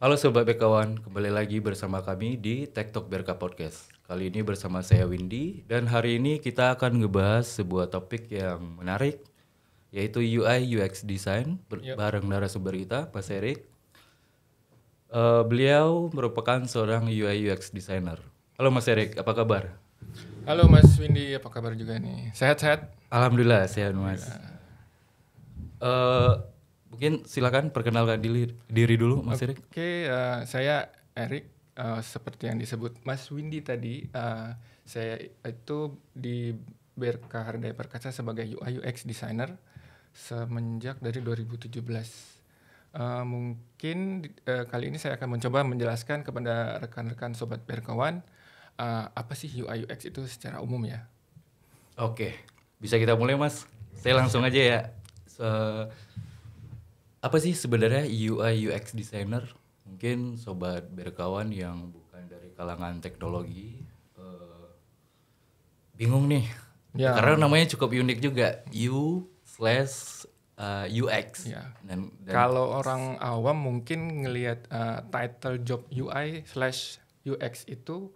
Halo Sobat Bekawan, kembali lagi bersama kami di Tech Talk Berka Podcast. Kali ini bersama saya Windy, dan hari ini kita akan ngebahas sebuah topik yang menarik, yaitu UI UX Design yep. bareng narasumber kita, Mas Erik. Uh, beliau merupakan seorang UI UX Designer. Halo Mas Erik, apa kabar? Halo Mas Windy, apa kabar juga ini Sehat-sehat? Alhamdulillah, sehat Mas. Uh, Mungkin silakan perkenalkan diri, diri dulu Mas okay, Erik. Oke, uh, saya Erik. Uh, eh, seperti yang disebut Mas Windy tadi, uh, saya itu di BRK Hardaya Perkasa sebagai UI UX designer semenjak dari 2017. Uh, mungkin uh, kali ini saya akan mencoba menjelaskan kepada rekan-rekan sobat berkawan uh, apa sih UI UX itu secara umum ya. Oke, bisa kita mulai Mas. Saya langsung aja ya. So, apa sih sebenarnya UI UX designer? Mungkin sobat berkawan yang bukan dari kalangan teknologi uh, bingung nih. Ya. Karena namanya cukup unik juga. U slash eh, UX. Ya. Dan, dan Kalau orang awam mungkin ngelihat uh, title job UI slash UX itu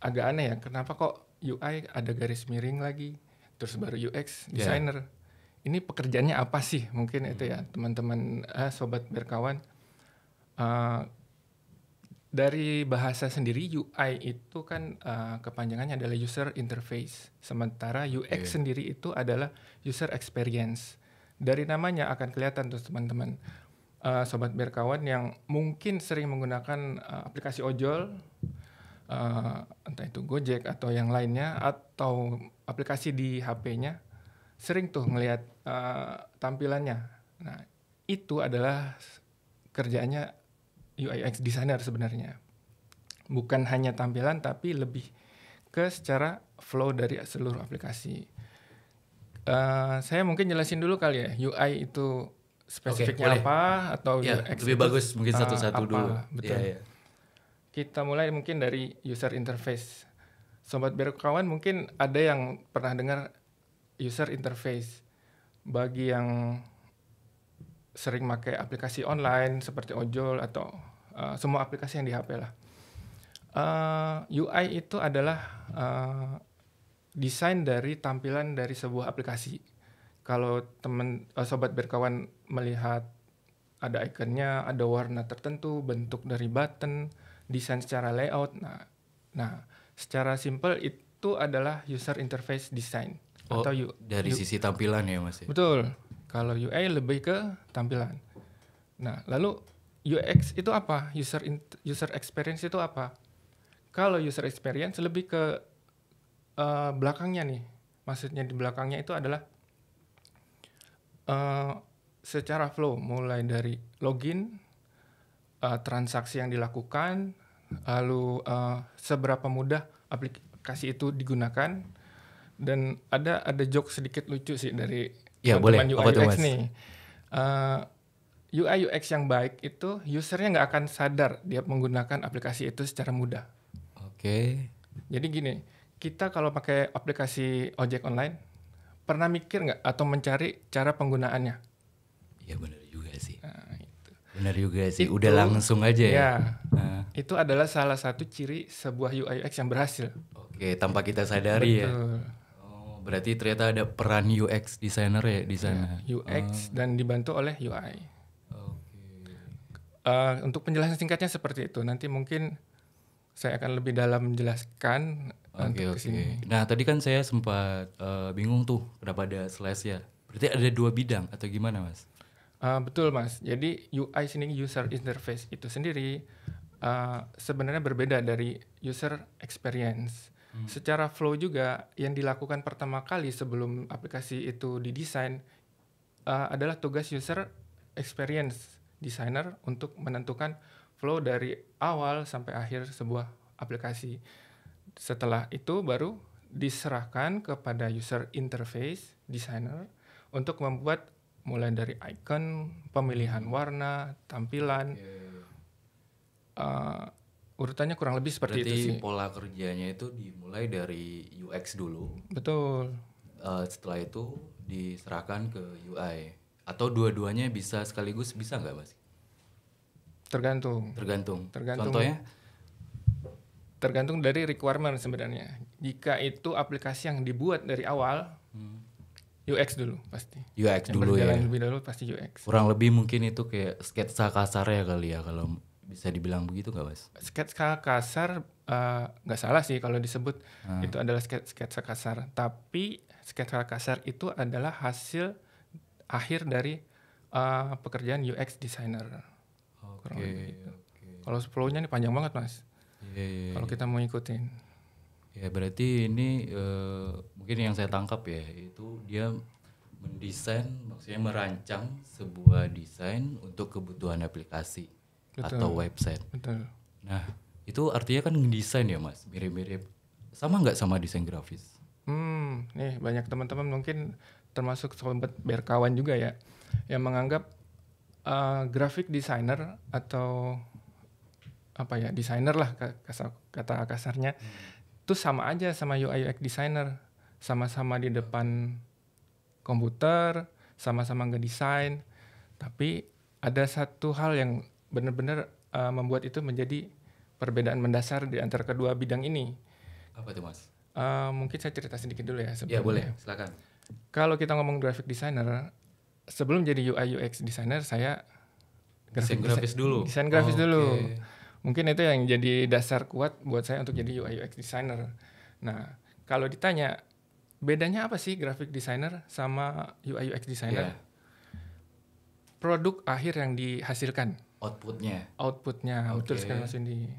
agak aneh ya. Kenapa kok UI ada garis miring lagi, terus baru UX ya. designer. Yeah ini pekerjaannya apa sih mungkin itu ya hmm. teman-teman eh, sobat berkawan uh, dari bahasa sendiri UI itu kan uh, kepanjangannya adalah user interface sementara UX yeah. sendiri itu adalah user experience dari namanya akan kelihatan tuh teman-teman uh, sobat berkawan yang mungkin sering menggunakan uh, aplikasi ojol uh, entah itu Gojek atau yang lainnya atau aplikasi di HP-nya sering tuh ngelihat uh, tampilannya. Nah, itu adalah kerjaannya UIX designer sebenarnya. Bukan hanya tampilan tapi lebih ke secara flow dari seluruh aplikasi. Uh, saya mungkin jelasin dulu kali ya UI itu spesifiknya okay, apa atau ya, UX lebih itu, bagus mungkin eh, satu-satu uh, dulu. Ya, Betul. Ya, ya. Kita mulai mungkin dari user interface. Sobat berkawan mungkin ada yang pernah dengar user interface bagi yang sering pakai aplikasi online seperti ojol atau uh, semua aplikasi yang di HP lah. Uh, eh, UI itu adalah uh, desain dari tampilan dari sebuah aplikasi. Kalau teman uh, sobat berkawan melihat ada ikonnya, ada warna tertentu, bentuk dari button, desain secara layout. Nah, nah secara simple itu adalah user interface design oh, atau U, dari U, sisi tampilan ya mas ya? betul kalau UI lebih ke tampilan nah lalu UX itu apa user in, user experience itu apa kalau user experience lebih ke uh, belakangnya nih maksudnya di belakangnya itu adalah uh, secara flow mulai dari login uh, transaksi yang dilakukan lalu uh, seberapa mudah aplikasi itu digunakan dan ada ada joke sedikit lucu sih dari ya, teman-teman UI UX nih. Uh, eh, UI UX yang baik itu usernya nggak akan sadar dia menggunakan aplikasi itu secara mudah. Oke. Okay. Jadi gini, kita kalau pakai aplikasi ojek online pernah mikir nggak atau mencari cara penggunaannya? Iya benar juga sih. Nah, gitu. Benar juga sih. Itu, Udah langsung aja ya. ya nah. Itu adalah salah satu ciri sebuah UI UX yang berhasil. Oke, tanpa kita sadari ya. Betul. ya berarti ternyata ada peran UX designer ya di sana. Ya, UX oh. dan dibantu oleh UI. Okay. Uh, eh, untuk penjelasan singkatnya seperti itu. Nanti mungkin saya akan lebih dalam menjelaskan Oke okay, oke. Okay. Nah tadi kan saya sempat uh, bingung tuh kenapa ada slash ya. Berarti ada dua bidang atau gimana mas? Uh, betul mas. Jadi UI sini user interface itu sendiri uh, sebenarnya berbeda dari user experience. Hmm. Secara flow juga yang dilakukan pertama kali sebelum aplikasi itu didesain uh, adalah tugas user experience designer untuk menentukan flow dari awal sampai akhir sebuah aplikasi. Setelah itu baru diserahkan kepada user interface designer untuk membuat mulai dari icon, pemilihan warna, tampilan, yeah urutannya kurang lebih seperti Berarti itu sih. pola kerjanya itu dimulai dari UX dulu. Betul. Uh, setelah itu diserahkan ke UI. Atau dua-duanya bisa sekaligus bisa nggak mas? Tergantung. Tergantung. Tergantung. Contohnya? Tergantung dari requirement sebenarnya. Jika itu aplikasi yang dibuat dari awal, hmm. UX dulu pasti. UX yang dulu berjalan ya. lebih dulu pasti UX. Kurang lebih mungkin itu kayak sketsa kasar ya kali ya kalau bisa dibilang begitu nggak mas? Sketsa kasar eh, nggak uh, salah sih kalau disebut hmm. itu adalah sketsa kasar. Tapi sketsa kasar itu adalah hasil akhir dari uh, pekerjaan UX designer. Oke. Okay, gitu. okay. Kalau sepuluhnya ini panjang banget mas. Yeah, yeah, yeah. Kalau kita mau ngikutin. Ya berarti ini uh, mungkin yang saya tangkap ya itu dia mendesain maksudnya merancang sebuah desain untuk kebutuhan aplikasi. Betul. atau website. Betul. Nah, itu artinya kan desain ya mas, mirip-mirip. Sama nggak sama desain grafis? Hmm, nih banyak teman-teman mungkin termasuk sobat berkawan juga ya, yang menganggap uh, eh, grafik desainer atau apa ya desainer lah kata kasarnya hmm. itu sama aja sama UI UX designer sama-sama di depan komputer sama-sama ngedesain tapi ada satu hal yang benar-benar uh, membuat itu menjadi perbedaan mendasar di antara kedua bidang ini. Apa itu mas? Uh, mungkin saya cerita sedikit dulu ya, ya sebelumnya. boleh, silakan. Kalau kita ngomong graphic designer, sebelum jadi UI UX designer saya graphic desain grafis dulu. Desain grafis oh, dulu. Okay. Mungkin itu yang jadi dasar kuat buat saya untuk jadi UI UX designer. Nah, kalau ditanya bedanya apa sih graphic designer sama UI UX designer? Yeah. Produk akhir yang dihasilkan outputnya outputnya okay. betul sekali mas Windy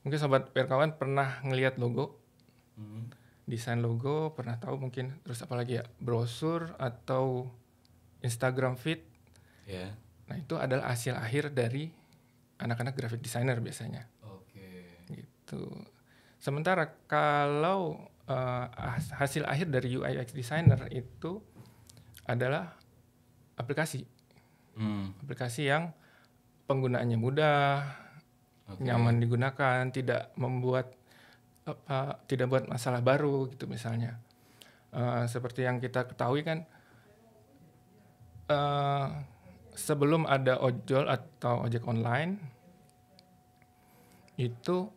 mungkin sobat kawan pernah ngelihat logo hmm. desain logo pernah tahu mungkin terus apalagi ya brosur atau Instagram feed yeah. nah itu adalah hasil akhir dari anak-anak graphic designer biasanya oke okay. gitu sementara kalau uh, hasil akhir dari UI UX designer itu adalah aplikasi hmm. aplikasi yang penggunaannya mudah, okay. nyaman digunakan, tidak membuat apa tidak buat masalah baru gitu misalnya. Uh, seperti yang kita ketahui kan uh, sebelum ada ojol atau ojek online itu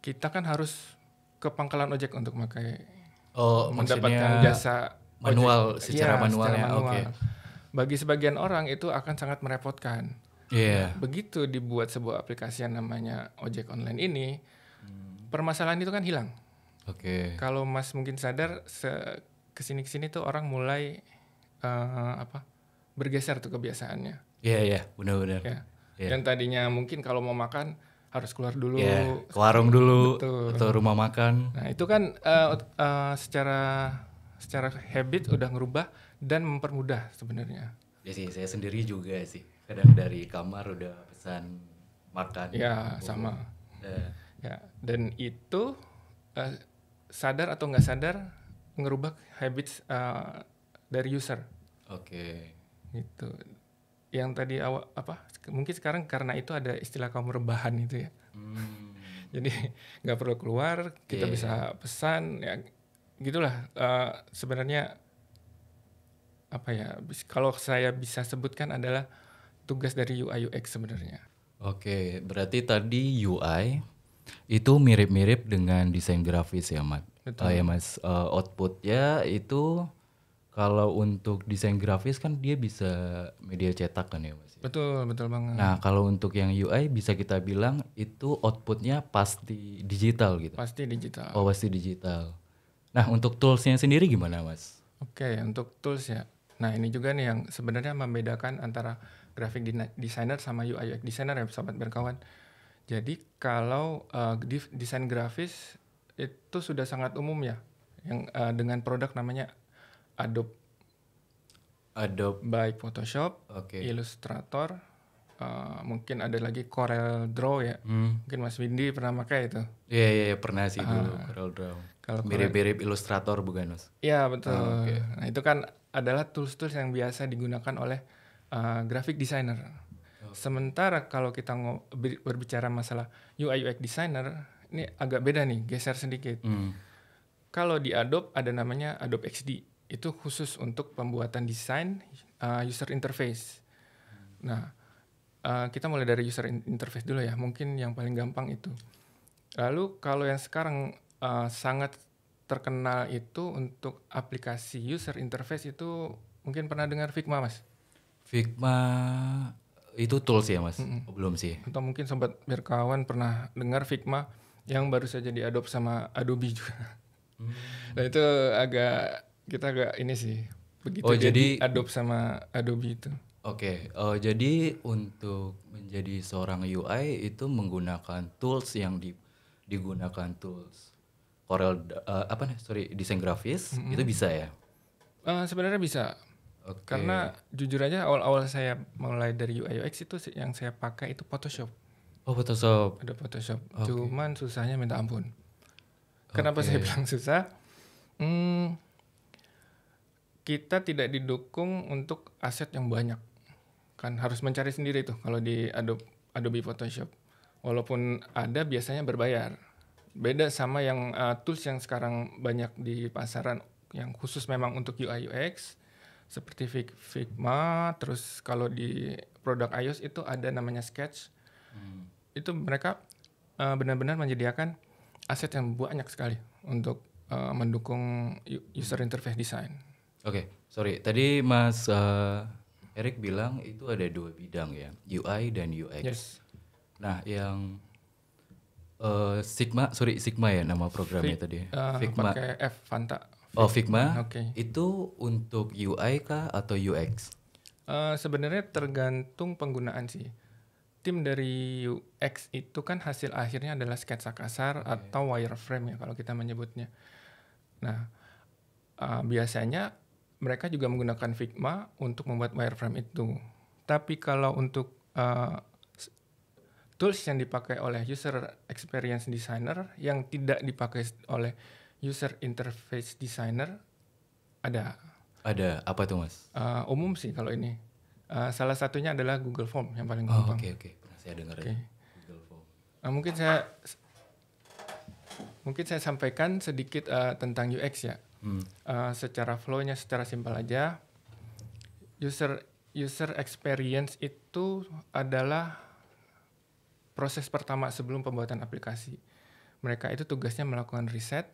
kita kan harus ke pangkalan ojek untuk pakai oh, mendapatkan jasa manual ojek. secara ya, manual ya. manual. Okay. Bagi sebagian orang itu akan sangat merepotkan Yeah. Begitu dibuat sebuah aplikasi yang namanya ojek online ini, hmm. permasalahan itu kan hilang. Oke. Okay. Kalau Mas mungkin sadar se kesini kesini tuh orang mulai uh, apa bergeser tuh kebiasaannya. Iya yeah, iya yeah, benar-benar. Yeah. Yeah. Dan tadinya mungkin kalau mau makan harus keluar dulu, yeah, ke warung dulu Betul. atau rumah makan. Nah itu kan uh, uh, secara secara habit udah ngerubah dan mempermudah sebenarnya. Ya sih saya sendiri juga sih kadang dari kamar udah pesan makan ya sama uh. ya dan itu uh, sadar atau nggak sadar ngerubah habits uh, dari user oke okay. itu yang tadi awal apa mungkin sekarang karena itu ada istilah kamu rebahan itu ya hmm. jadi nggak perlu keluar kita yeah. bisa iya. pesan ya gitulah uh, sebenarnya apa ya kalau saya bisa sebutkan adalah tugas dari UI UX sebenarnya. Oke, berarti tadi UI itu mirip-mirip dengan desain grafis ya, Mat. Betul. Uh, ya, Mas. Uh, outputnya itu kalau untuk desain grafis kan dia bisa media cetak kan ya mas? Betul, betul banget. Nah kalau untuk yang UI bisa kita bilang itu outputnya pasti digital gitu? Pasti digital. Oh pasti digital. Nah untuk toolsnya sendiri gimana mas? Oke okay, untuk tools ya. Nah ini juga nih yang sebenarnya membedakan antara graphic designer sama UI UX designer ya sahabat berkawan. Jadi kalau uh, desain grafis itu sudah sangat umum ya yang uh, dengan produk namanya Adobe Adobe by Photoshop, okay. Illustrator, uh, mungkin ada lagi Corel Draw ya. Hmm. Mungkin Mas Windy pernah pakai itu. Iya yeah, iya yeah, yeah, pernah sih dulu ah. Corel Draw. Kalau mirip-mirip Illustrator bukan Mas? Iya betul. Oh, ah, okay. Nah itu kan adalah tools-tools yang biasa digunakan oleh grafik eh, graphic designer. Oh. Sementara kalau kita berbicara masalah UI UX designer, ini agak beda nih, geser sedikit. Hmm. Kalau di Adobe ada namanya Adobe XD, itu khusus untuk pembuatan desain uh, user interface. Nah, uh, kita mulai dari user interface dulu ya, mungkin yang paling gampang itu. Lalu kalau yang sekarang uh, sangat terkenal itu untuk aplikasi user interface itu mungkin pernah dengar Figma mas? Figma itu tools ya mas? Mm -mm. Belum sih. Atau mungkin sobat berkawan pernah dengar Figma yang baru saja diadop sama Adobe juga. Hmm. Nah itu agak kita agak ini sih begitu oh, jadi adop sama Adobe itu. Oke, okay. uh, jadi untuk menjadi seorang UI itu menggunakan tools yang di, digunakan tools Corel uh, apa nih sorry desain grafis mm -hmm. itu bisa ya? Uh, sebenarnya bisa Okay. Karena jujur aja awal-awal saya mulai dari UI UX itu yang saya pakai itu Photoshop. Oh Photoshop. Ada Photoshop. Okay. Cuman susahnya minta ampun. Kenapa saya bilang susah? Hmm, kita tidak didukung untuk aset yang banyak. Kan harus mencari sendiri tuh kalau di Adobe, Adobe Photoshop. Walaupun ada biasanya berbayar. Beda sama yang uh, tools yang sekarang banyak di pasaran yang khusus memang untuk UI UX seperti Figma terus kalau di produk iOS itu ada namanya Sketch hmm. itu mereka uh, benar-benar menyediakan aset yang banyak sekali untuk uh, mendukung user hmm. interface design. Oke, okay, sorry tadi Mas uh, eh, Erik bilang itu ada dua bidang ya UI dan UX. Yes. Nah yang uh, Sigma sorry Sigma ya nama programnya Fig, tadi. Uh, Figma pakai F Fanta. Oh Figma, okay. itu untuk UI kah atau UX? Uh, eh, Sebenarnya tergantung penggunaan sih. Tim dari UX itu kan hasil akhirnya adalah sketsa kasar okay. atau wireframe ya kalau kita menyebutnya. Nah uh, biasanya mereka juga menggunakan Figma untuk membuat wireframe itu. Tapi kalau untuk uh, tools yang dipakai oleh user experience designer yang tidak dipakai oleh user interface designer ada. Ada apa tuh mas? Uh, umum sih kalau ini. Uh, salah satunya adalah Google Form yang paling oh, gampang. oke okay, nah, okay. saya dengar okay. Google Form. Uh, mungkin saya mungkin saya sampaikan sedikit uh, tentang UX ya. Hmm. Uh, secara flownya secara simpel aja. User user experience itu adalah proses pertama sebelum pembuatan aplikasi mereka itu tugasnya melakukan riset.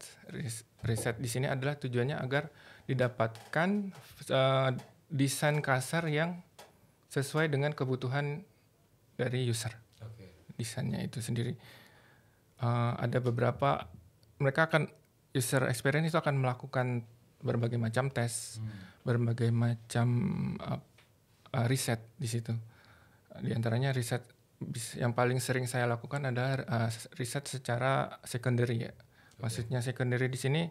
riset di sini adalah tujuannya agar didapatkan uh, desain kasar yang sesuai dengan kebutuhan dari user. Okay. Desainnya itu sendiri. Uh, ada beberapa mereka akan user experience itu akan melakukan berbagai macam tes, hmm. berbagai macam uh, uh, riset di situ. Di antaranya riset yang paling sering saya lakukan adalah uh, riset secara secondary ya. Maksudnya secondary di sini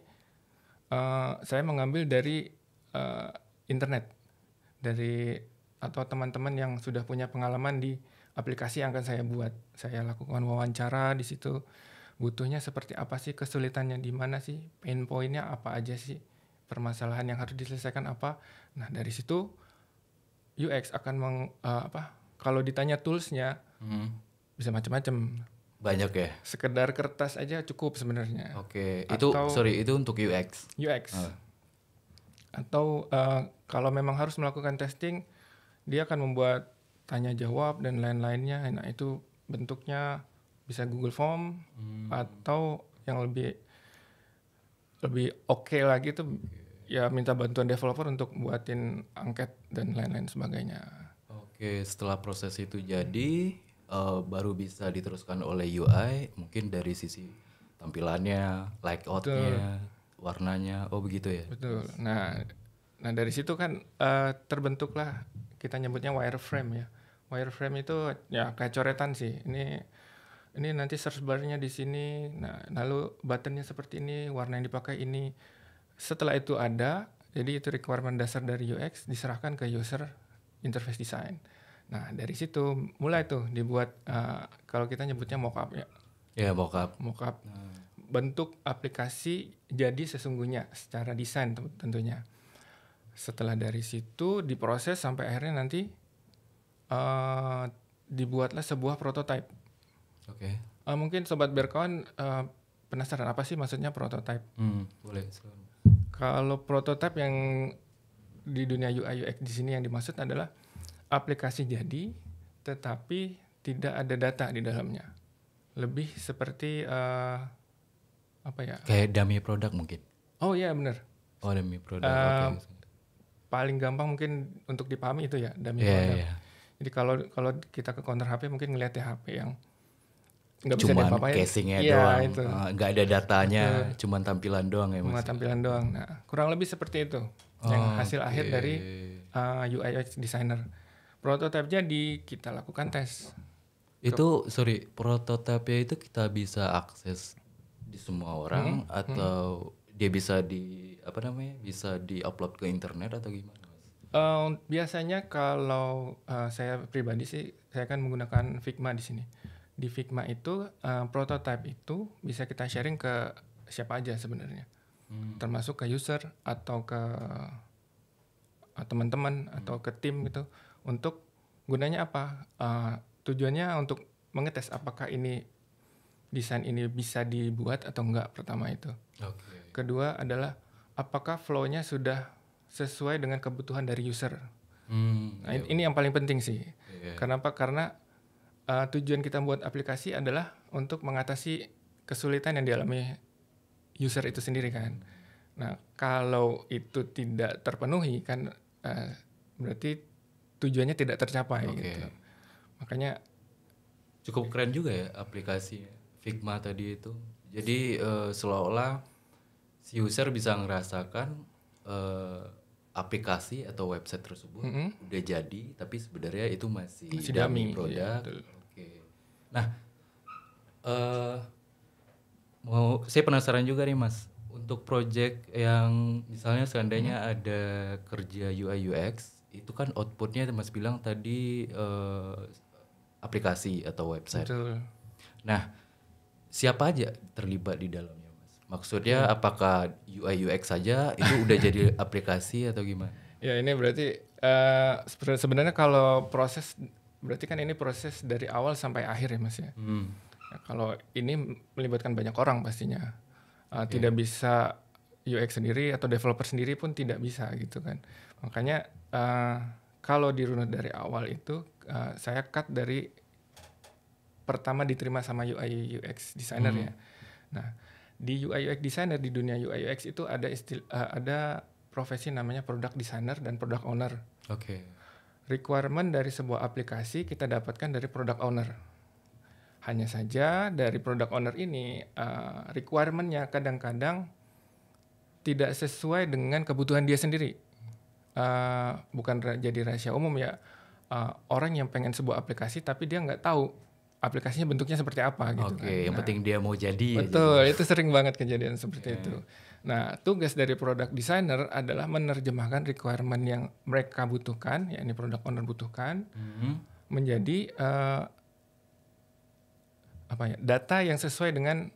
uh, saya mengambil dari uh, internet dari atau teman-teman yang sudah punya pengalaman di aplikasi yang akan saya buat. Saya lakukan wawancara di situ. Butuhnya seperti apa sih kesulitannya di mana sih? Pain pointnya apa aja sih? Permasalahan yang harus diselesaikan apa? Nah, dari situ UX akan meng, uh, apa kalau ditanya toolsnya hmm. bisa macam-macam banyak ya sekedar kertas aja cukup sebenarnya oke okay. itu atau, sorry itu untuk UX UX uh. Ah. atau uh, kalau memang harus melakukan testing dia akan membuat tanya jawab dan lain-lainnya nah itu bentuknya bisa Google Form hmm. atau yang lebih lebih oke okay lagi itu ya minta bantuan developer untuk buatin angket dan lain-lain sebagainya Oke, setelah proses itu jadi uh, baru bisa diteruskan oleh UI mungkin dari sisi tampilannya, layoutnya, warnanya. Oh begitu ya. Betul. Nah, nah dari situ kan uh, terbentuklah kita nyebutnya wireframe ya. Wireframe itu ya kayak coretan sih. Ini ini nanti search bar-nya di sini. Nah, lalu buttonnya seperti ini, warna yang dipakai ini. Setelah itu ada, jadi itu requirement dasar dari UX diserahkan ke user interface design. Nah dari situ mulai tuh dibuat uh, kalau kita nyebutnya mockup ya. Iya yeah, mockup. Mockup hmm. bentuk aplikasi jadi sesungguhnya secara desain tentunya. Setelah dari situ diproses sampai akhirnya nanti uh, dibuatlah sebuah prototype. Oke. Okay. Uh, eh, mungkin sobat berkawan uh, penasaran apa sih maksudnya prototype? Hmm, boleh. Kalau prototype yang di dunia UI UX di sini yang dimaksud adalah aplikasi jadi tetapi tidak ada data di dalamnya. Lebih seperti uh, apa ya? Kayak dummy produk mungkin. Oh iya benar. Oh dummy produk. Uh, eh, okay. Paling gampang mungkin untuk dipahami itu ya dummy yeah, produk. Yeah. Jadi kalau kalau kita ke counter HP mungkin ngelihat ya HP yang nggak bisa cuman apa-apa casingnya ya, doang itu. Eh, nggak ada datanya betul. cuman tampilan doang ya cuma tampilan doang nah kurang lebih seperti itu yang oh, hasil okay. akhir dari uh, eh, UI UX designer. prototipnya di kita lakukan tes. Itu sorry, prototipnya itu kita bisa akses di semua orang hmm, hmm. atau hmm. dia bisa di apa namanya? bisa di-upload ke internet atau gimana? Uh, biasanya kalau uh, saya pribadi sih saya akan menggunakan Figma di sini. Di Figma itu uh, prototipe itu bisa kita sharing ke siapa aja sebenarnya hmm. termasuk ke user atau ke eh, teman-teman uh, atau ke tim gitu untuk gunanya apa uh, tujuannya untuk mengetes apakah ini desain ini bisa dibuat atau enggak pertama itu okay. kedua adalah apakah flow-nya sudah sesuai dengan kebutuhan dari user hmm, nah, iya. ini yang paling penting sih iya. kenapa karena uh, tujuan kita buat aplikasi adalah untuk mengatasi kesulitan yang dialami user itu sendiri kan. Nah, kalau itu tidak terpenuhi kan uh, berarti tujuannya tidak tercapai okay. gitu. Makanya cukup keren juga ya aplikasi Figma tadi itu. Jadi uh, seolah-olah si user bisa merasakan uh, eh, aplikasi atau website tersebut mm -hmm. udah jadi tapi sebenarnya itu masih, masih dummy produk. Iya, Oke. Okay. Nah, uh, mau saya penasaran juga nih mas untuk proyek yang misalnya seandainya hmm. ada kerja UI UX itu kan outputnya mas bilang tadi uh, aplikasi atau website. Betul. Nah siapa aja terlibat di dalamnya mas? Maksudnya hmm. apakah UI UX saja itu udah jadi aplikasi atau gimana? Ya ini berarti uh, sebenarnya kalau proses berarti kan ini proses dari awal sampai akhir ya mas ya. Hmm Ya, kalau ini melibatkan banyak orang pastinya. Uh, yeah. Iya. Tidak bisa UX sendiri atau developer sendiri pun tidak bisa gitu kan. Makanya uh, kalau dirunut dari awal itu uh, saya cut dari pertama diterima sama UI UX designer mm. ya. Nah, di UI UX designer di dunia UI UX itu ada istil uh, ah, ada profesi namanya product designer dan product owner. Oke. Okay. Requirement dari sebuah aplikasi kita dapatkan dari product owner. Hanya saja dari product owner ini uh, requirementnya kadang-kadang tidak sesuai dengan kebutuhan dia sendiri. Uh, bukan jadi rahasia umum ya uh, orang yang pengen sebuah aplikasi tapi dia nggak tahu aplikasinya bentuknya seperti apa gitu. Oke, okay, kan. yang nah, penting dia mau jadi. Gitu. Betul, ya, itu sering banget kejadian seperti yeah. itu. Nah, tugas dari product designer adalah menerjemahkan requirement yang mereka butuhkan, yakni product owner butuhkan, mm -hmm. menjadi uh, apa ya data yang sesuai dengan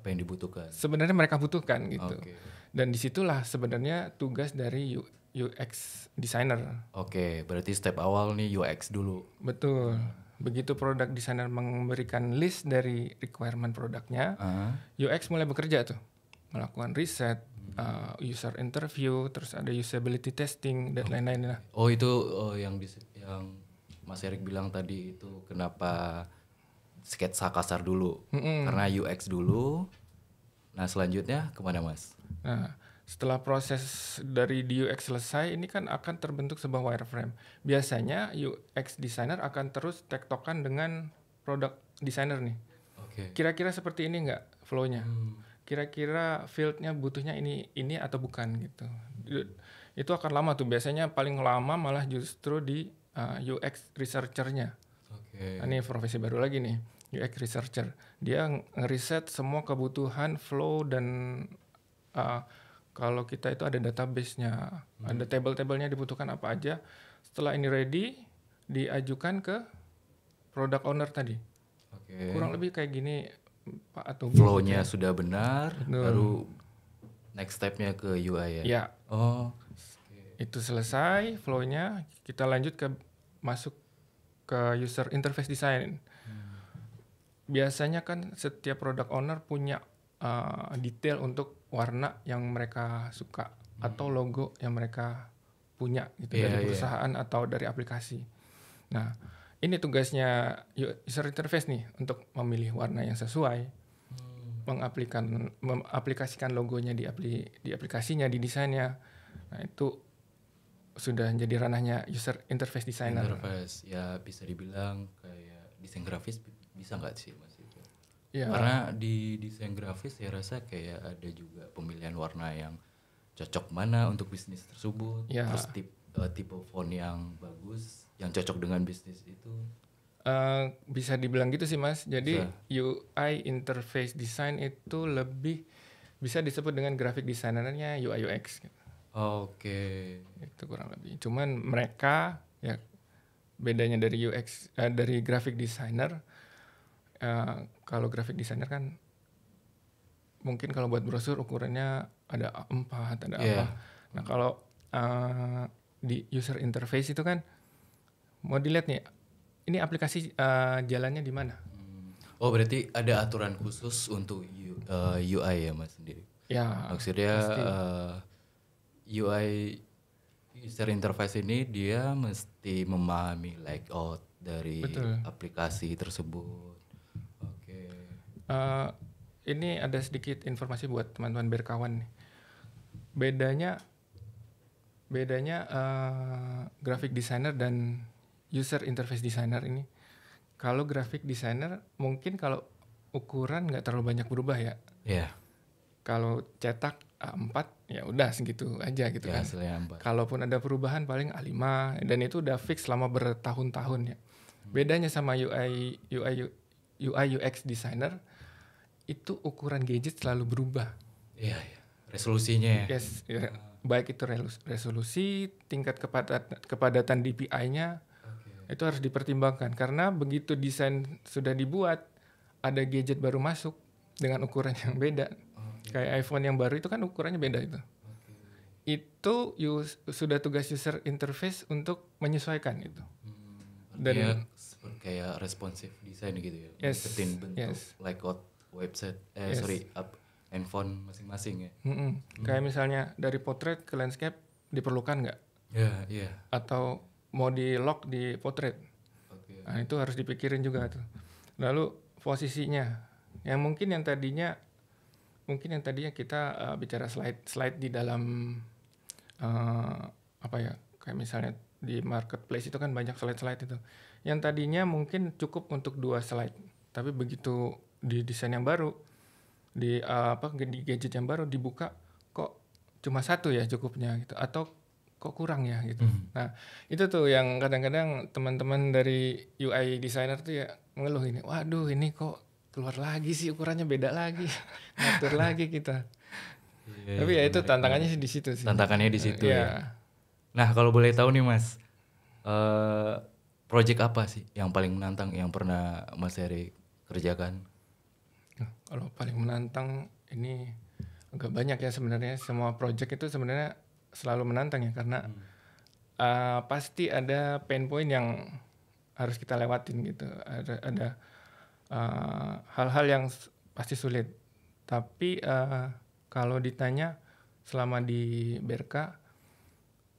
apa yang dibutuhkan sebenarnya mereka butuhkan gitu okay. dan disitulah sebenarnya tugas dari UX designer oke okay, berarti step awal nih UX dulu betul begitu produk designer memberikan list dari requirement produknya uh UX mulai bekerja tuh melakukan riset uh, user interview, terus ada usability testing dan oh. lain-lain oh. itu oh, yang dis yang Mas Erik bilang tadi itu kenapa sketsa kasar dulu mm-hmm. karena UX dulu nah selanjutnya kemana mas nah setelah proses dari UX selesai ini kan akan terbentuk sebuah wireframe biasanya UX designer akan terus tektokan dengan produk designer nih okay. kira-kira seperti ini nggak flownya hmm. kira-kira fieldnya butuhnya ini ini atau bukan gitu itu akan lama tuh biasanya paling lama malah justru di uh, UX researchernya. Okay. Nah, ini profesi baru lagi nih. UX researcher. Dia ngeriset semua kebutuhan flow dan uh, kalau kita itu ada database-nya, hmm. ada table-tablenya dibutuhkan apa aja. Setelah ini ready, diajukan ke product owner tadi. Okay. Kurang lebih kayak gini Pak atau flow-nya sudah benar, Betul. baru next step-nya ke UI ya. Ya. Oh. Itu selesai flow-nya, kita lanjut ke masuk ke user interface design biasanya kan setiap product owner punya uh, detail untuk warna yang mereka suka hmm. atau logo yang mereka punya gitu yeah, dari iya. perusahaan yeah. atau dari aplikasi. Nah, ini tugasnya user interface nih untuk memilih warna yang sesuai, hmm. mengaplikan mengaplikasikan logonya di apli, di aplikasinya, di desainnya. Nah, itu sudah jadi ranahnya user interface designer. Interface ya bisa dibilang kayak desain grafis bisa nggak sih mas itu? Yeah. Karena di desain grafis saya rasa kayak ada juga pemilihan warna yang cocok mana untuk bisnis tersebut, yeah. terus tip, uh, tipe font yang bagus, yang cocok dengan bisnis itu. Uh, bisa dibilang gitu sih mas. Jadi UI interface design itu lebih bisa disebut dengan grafik desainernya UI UX. Gitu. Oke. Okay. Itu kurang lebih. Cuman mereka ya bedanya dari UX uh, eh, dari graphic designer Eh, kalau graphic designer kan mungkin kalau buat brosur ukurannya ada empat, ada yeah. nah kalau uh, di user interface itu kan mau dilihat nih ini aplikasi uh, jalannya di mana hmm. oh berarti ada aturan khusus untuk uh, UI ya mas sendiri ya maksudnya uh, UI user interface ini dia mesti memahami layout dari Betul. aplikasi tersebut Eh, ini ada sedikit informasi buat teman-teman berkawan nih. Bedanya bedanya uh, graphic designer dan user interface designer ini. Kalau grafik designer mungkin kalau ukuran nggak terlalu banyak berubah ya. Iya. Yeah. Kalau cetak A4 ya udah segitu aja gitu ya, kan. Kalaupun ada perubahan paling A5 dan itu udah fix selama bertahun-tahun ya. Bedanya sama UI UI UI UX designer itu ukuran gadget selalu berubah. Iya, yeah. resolusinya. Ya. Yes, iya. baik itu resolusi, tingkat kepadatan, DPI-nya okay. itu harus dipertimbangkan karena begitu desain sudah dibuat ada gadget baru masuk dengan ukuran yang beda. Okay. Kayak iPhone yang baru itu kan ukurannya beda itu. Itu use, sudah tugas user interface untuk menyesuaikan itu. Hmm dan ya, kayak responsif desain gitu ya yes, bentuk yes. layout website eh yes. sorry up handphone masing-masing ya. Mm -mm. Mm. Kayak misalnya dari potret ke landscape diperlukan nggak? Ya yeah, iya. Yeah. Atau mau di lock di potret? Okay. Nah itu harus dipikirin juga tuh. Lalu posisinya yang mungkin yang tadinya mungkin yang tadinya kita uh, bicara slide slide di dalam uh, apa ya kayak misalnya di marketplace itu kan banyak slide slide itu yang tadinya mungkin cukup untuk dua slide tapi begitu di desain yang baru di uh, apa di gadget yang baru dibuka kok cuma satu ya cukupnya gitu atau kok kurang ya gitu. Mm. Nah, itu tuh yang kadang-kadang teman-teman dari UI designer tuh ya ngeluh ini. Waduh, ini kok keluar lagi sih ukurannya beda lagi. Ngatur lagi kita. Yeah, Tapi ya iya, itu tantangannya sih di situ sih. Tantangannya di situ uh, ya. ya. Nah, kalau boleh tahu nih Mas, uh, project apa sih yang paling menantang yang pernah Mas Heri kerjakan? Nah, kalau paling menantang ini agak banyak ya sebenarnya semua project itu sebenarnya selalu menantang ya karena hmm. uh, pasti ada pain point yang harus kita lewatin gitu ada ada eh, hal-hal uh, yang pasti sulit tapi uh, kalau ditanya selama di BRK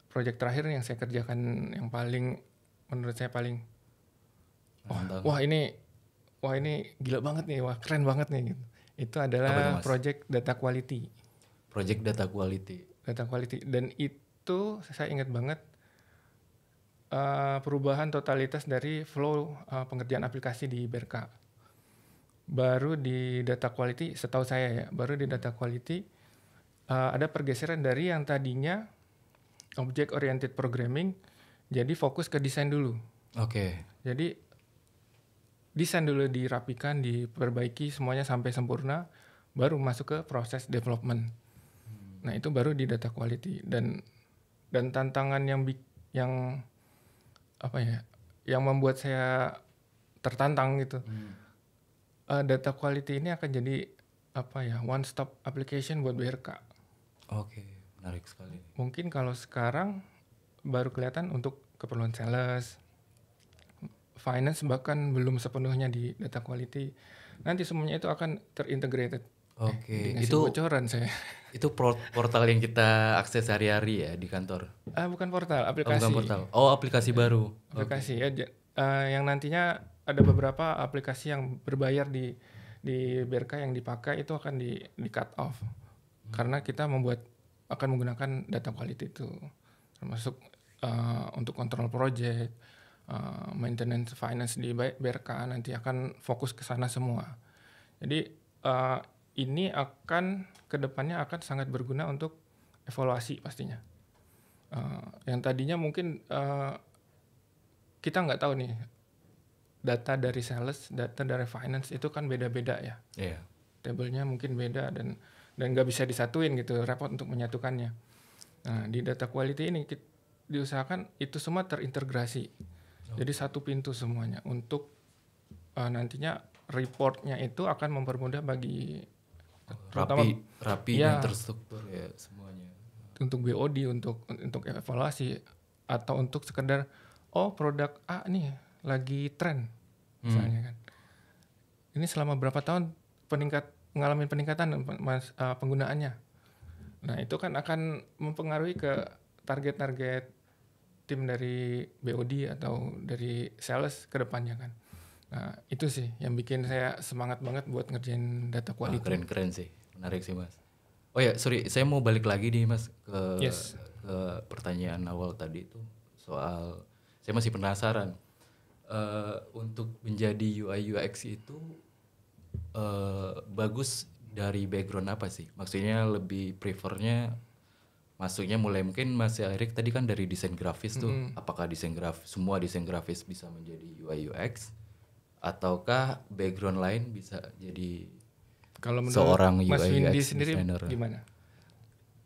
project terakhir yang saya kerjakan yang paling menurut saya paling wah, wah ini wah ini gila banget nih, wah keren banget nih gitu. Itu adalah itu, project data quality. Project data quality. Data quality dan itu saya ingat banget uh, perubahan totalitas dari flow uh, pengerjaan aplikasi di BRK. Baru di data quality, setahu saya ya, baru di data quality uh, ada pergeseran dari yang tadinya object oriented programming jadi fokus ke desain dulu. Oke. Okay. Jadi desain dulu dirapikan, diperbaiki semuanya sampai sempurna, baru masuk ke proses development. Hmm. Nah itu baru di data quality dan dan tantangan yang yang apa ya, yang membuat saya tertantang gitu. Hmm. Uh, data quality ini akan jadi apa ya one stop application buat BRK. Oke, menarik sekali. Mungkin kalau sekarang baru kelihatan untuk keperluan sales, finance bahkan belum sepenuhnya di data quality. Nanti semuanya itu akan terintegrated. Oke, okay. Eh, itu bocoran saya. Itu portal yang kita akses sehari-hari ya di kantor. Ah, bukan portal, aplikasi. Oh, bukan portal. Oh, aplikasi iya. baru. Aplikasi okay. ya uh, yang nantinya ada beberapa aplikasi yang berbayar di di BRK yang dipakai itu akan di di cut off. Hmm. Karena kita membuat akan menggunakan data quality itu termasuk uh, untuk kontrol project, Eh, maintenance finance di BRK nanti akan fokus ke sana semua. Jadi uh, ini akan kedepannya akan sangat berguna untuk evaluasi pastinya. Uh, yang tadinya mungkin uh, kita nggak tahu nih data dari sales, data dari finance itu kan beda-beda ya. Yeah. Tablenya mungkin beda dan dan nggak bisa disatuin gitu, repot untuk menyatukannya. Nah di data quality ini kita, diusahakan itu semua terintegrasi jadi satu pintu semuanya untuk uh, nantinya reportnya itu akan mempermudah bagi oh, rapi, rapi ya, terstruktur ya semuanya. Untuk BOD, untuk untuk evaluasi atau untuk sekedar oh produk A nih lagi tren hmm. misalnya kan. Ini selama berapa tahun peningkat mengalami peningkatan mas, uh, penggunaannya. Nah, itu kan akan mempengaruhi ke target-target tim dari BOD atau dari sales ke depannya kan. Nah, itu sih yang bikin saya semangat banget buat ngerjain data quality. keren-keren sih. Menarik sih, Mas. Oh ya, sorry, saya mau balik lagi nih, Mas, ke yes. ke pertanyaan awal tadi itu soal saya masih penasaran. Uh, untuk menjadi UI UX itu uh, bagus dari background apa sih? Maksudnya lebih prefernya masuknya mulai mungkin Mas Erik tadi kan dari desain grafis tuh mm -hmm. apakah desain grafis semua desain grafis bisa menjadi UI UX ataukah background lain bisa jadi kalau menurut seorang Mas UI UX sendiri designer. gimana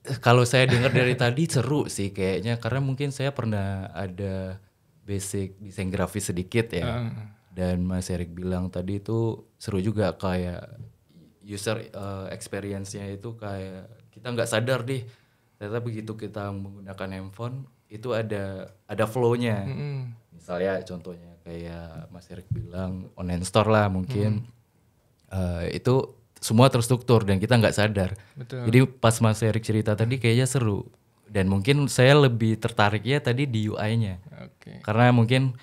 eh, kalau saya dengar dari tadi seru sih kayaknya karena mungkin saya pernah ada basic desain grafis sedikit ya uh. dan Mas Erik bilang tadi itu seru juga kayak user uh, experience-nya itu kayak kita nggak sadar deh ternyata begitu kita menggunakan handphone itu ada ada flownya. Mm -hmm. Misalnya contohnya kayak Mas Erik bilang online store lah mungkin mm -hmm. uh, itu semua terstruktur dan kita nggak sadar. Betul. Jadi pas Mas Erik cerita tadi kayaknya seru dan mungkin saya lebih tertarik ya tadi di UI-nya. Okay. Karena mungkin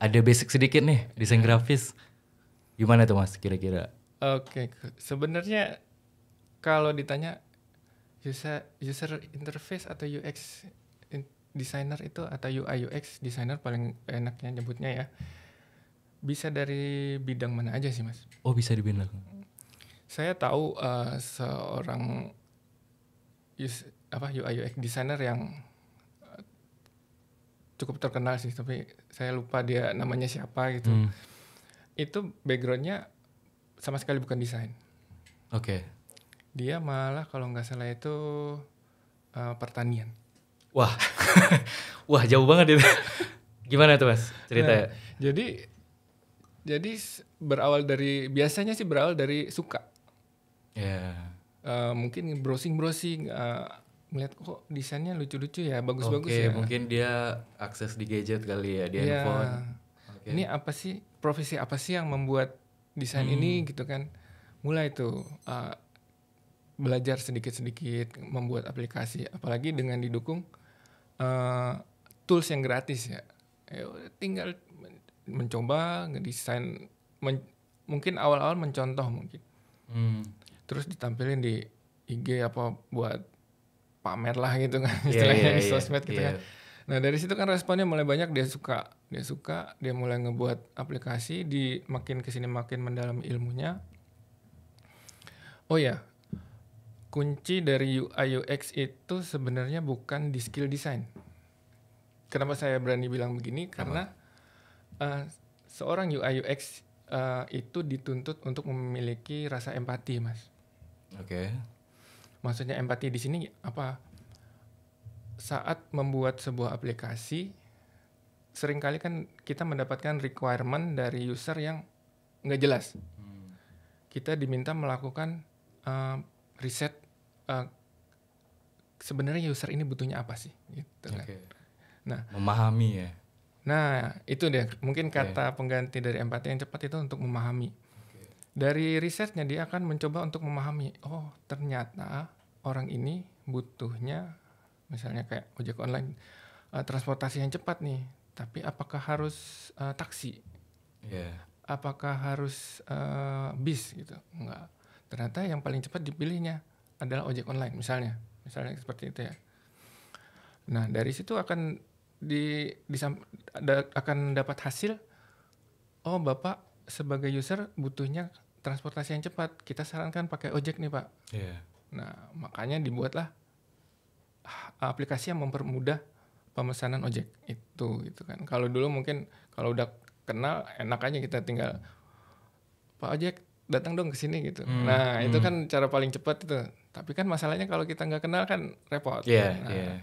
ada basic sedikit nih desain yeah. grafis. Gimana tuh Mas kira-kira? Oke, okay. sebenarnya kalau ditanya user user interface atau UX designer itu atau UI UX designer paling enaknya nyebutnya ya bisa dari bidang mana aja sih mas? Oh bisa di bidang. Saya tahu uh, seorang us, apa UI UX designer yang eh, cukup terkenal sih tapi saya lupa dia namanya siapa gitu. Hmm. Itu backgroundnya sama sekali bukan desain. Oke. Okay dia malah kalau nggak salah itu uh, pertanian wah wah jauh banget itu gimana tuh mas cerita nah, ya? jadi jadi berawal dari biasanya sih berawal dari suka yeah. Iya. uh, mungkin browsing browsing eh, uh, melihat kok desainnya lucu-lucu ya bagus-bagus okay, ya mungkin dia akses di gadget kali ya di yeah. handphone okay. ini apa sih profesi apa sih yang membuat desain hmm. ini gitu kan mulai tuh uh, belajar sedikit-sedikit membuat aplikasi apalagi dengan didukung uh, tools yang gratis ya Ayo, ya tinggal mencoba ngedesain men mungkin awal-awal mencontoh mungkin hmm. terus ditampilin di IG apa buat pamer lah gitu kan yeah, istilahnya yeah, di iya, sosmed gitu yeah. kan nah dari situ kan responnya mulai banyak dia suka dia suka dia mulai ngebuat aplikasi di makin kesini makin mendalam ilmunya oh ya kunci dari UI UX itu sebenarnya bukan di skill design. Kenapa saya berani bilang begini? Karena uh, seorang UI UX uh, eh, itu dituntut untuk memiliki rasa empati, mas. Oke. Okay. Maksudnya empati di sini apa? Saat membuat sebuah aplikasi, seringkali kan kita mendapatkan requirement dari user yang nggak jelas. Hmm. Kita diminta melakukan uh, riset uh, sebenarnya user ini butuhnya apa sih gitu kan. Nah, memahami ya. Nah, itu dia mungkin kata pengganti dari empati yang cepat itu untuk memahami. Okay. Dari risetnya dia akan mencoba untuk memahami, oh ternyata orang ini butuhnya misalnya kayak ojek online uh, transportasi yang cepat nih, tapi apakah harus uh, taksi? Yeah. Apakah harus uh, bis gitu? Enggak ternyata yang paling cepat dipilihnya adalah ojek online misalnya misalnya seperti itu ya nah dari situ akan di, di ada, akan dapat hasil oh bapak sebagai user butuhnya transportasi yang cepat kita sarankan pakai ojek nih pak yeah. nah makanya dibuatlah aplikasi yang mempermudah pemesanan ojek itu gitu kan kalau dulu mungkin kalau udah kenal enak aja kita tinggal pak ojek datang dong ke sini gitu. Hmm. Nah, itu hmm. kan cara paling cepat itu. Tapi kan masalahnya kalau kita nggak kenal kan repot. Yeah, kan? Nah, yeah.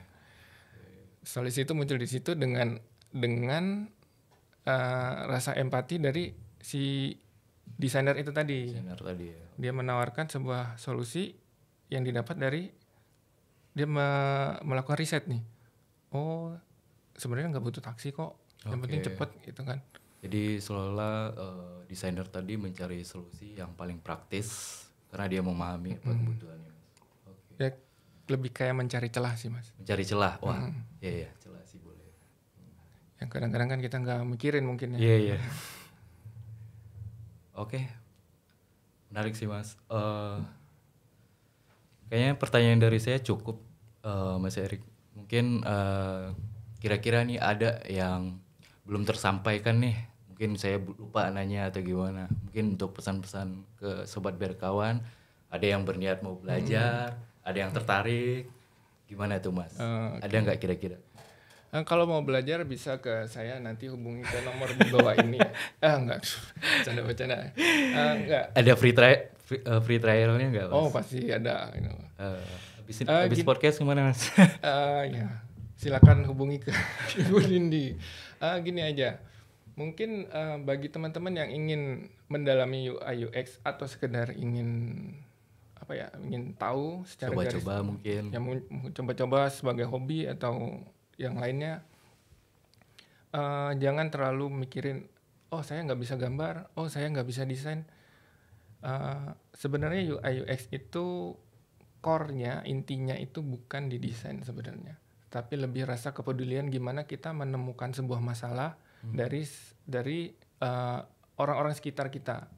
Solusi itu muncul di situ dengan dengan uh, rasa empati dari si desainer itu tadi. Desainer tadi ya. Dia menawarkan sebuah solusi yang didapat dari dia me melakukan riset nih. Oh, sebenarnya nggak butuh taksi kok. Yang okay. penting cepat gitu kan. Jadi seolah-olah uh, desainer tadi mencari solusi yang paling praktis karena dia memahami apa hmm. kebutuhannya. Okay. Ya, lebih kayak mencari celah sih mas. Mencari celah, wah, hmm. ya ya celah sih boleh. Yang kadang-kadang kan kita nggak mikirin mungkin ya. Iya iya. Oke, menarik sih mas. Uh, kayaknya pertanyaan dari saya cukup, uh, Mas Erik. Mungkin kira kira-kira nih ada yang belum tersampaikan nih mungkin saya lupa nanya atau gimana mungkin untuk pesan-pesan ke sobat berkawan ada yang berniat mau belajar hmm. ada yang tertarik gimana tuh mas uh, eh, okay. ada nggak kira-kira Nah, kalau mau belajar bisa ke saya nanti hubungi ke nomor di bawah ini. Ah eh, enggak, bercanda bercanda. Ah, Ada free trial free, uh, free trialnya enggak? Mas? Oh pasti ada. You know. uh, abis, uh, abis podcast gimana mas? uh, ya silakan hubungi ke Ibu Lindi. Uh, gini aja, mungkin uh, bagi teman-teman yang ingin mendalami UI UX atau sekedar ingin apa ya ingin tahu secara coba-coba mungkin yang coba-coba sebagai hobi atau yang lainnya uh, jangan terlalu mikirin oh saya nggak bisa gambar oh saya nggak bisa desain uh, sebenarnya UI UX itu core-nya intinya itu bukan di desain sebenarnya tapi lebih rasa kepedulian gimana kita menemukan sebuah masalah hmm. dari dari uh, orang-orang sekitar kita.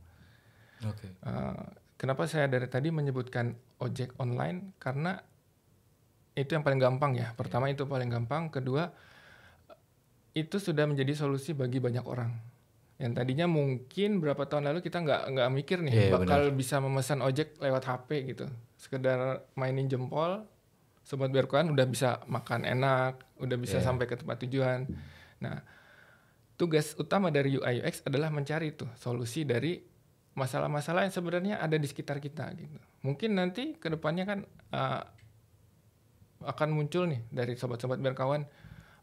Okay. Uh, eh, kenapa saya dari tadi menyebutkan ojek online karena itu yang paling gampang ya. Pertama iya. itu paling gampang, kedua itu sudah menjadi solusi bagi banyak orang. Yang tadinya mungkin berapa tahun lalu kita nggak nggak mikir nih yeah, iya, bakal bener. bisa memesan ojek lewat HP gitu. Sekedar mainin jempol sobat berkuan udah bisa makan enak, udah bisa yeah. sampai ke tempat tujuan. Nah, tugas utama dari UI UX adalah mencari tuh solusi dari masalah-masalah yang sebenarnya ada di sekitar kita gitu. Mungkin nanti kedepannya kan uh, akan muncul nih dari sobat-sobat berkawan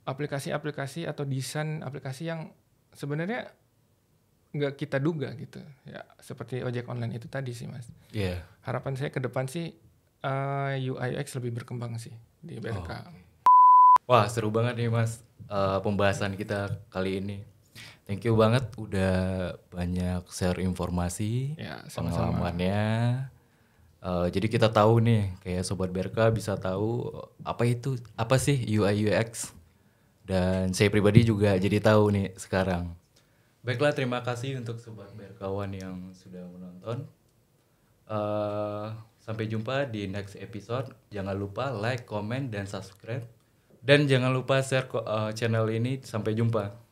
aplikasi-aplikasi atau desain aplikasi yang sebenarnya nggak kita duga gitu ya seperti ojek online itu tadi sih mas. Yeah. Harapan saya ke depan sih uh, eh, UI UX lebih berkembang sih di BRK. Oh, Wah seru banget nih mas uh, pembahasan kita kali ini. Thank you banget udah banyak share informasi ya, sama -sama. pengalamannya. Uh, jadi kita tahu nih kayak sobat BRK bisa tahu apa itu apa sih UI UX dan saya pribadi juga jadi tahu nih sekarang. Baiklah terima kasih untuk sobat berkawan yang sudah menonton. Uh, Sampai jumpa di next episode. Jangan lupa like, comment, dan subscribe. Dan jangan lupa share uh, channel ini. Sampai jumpa.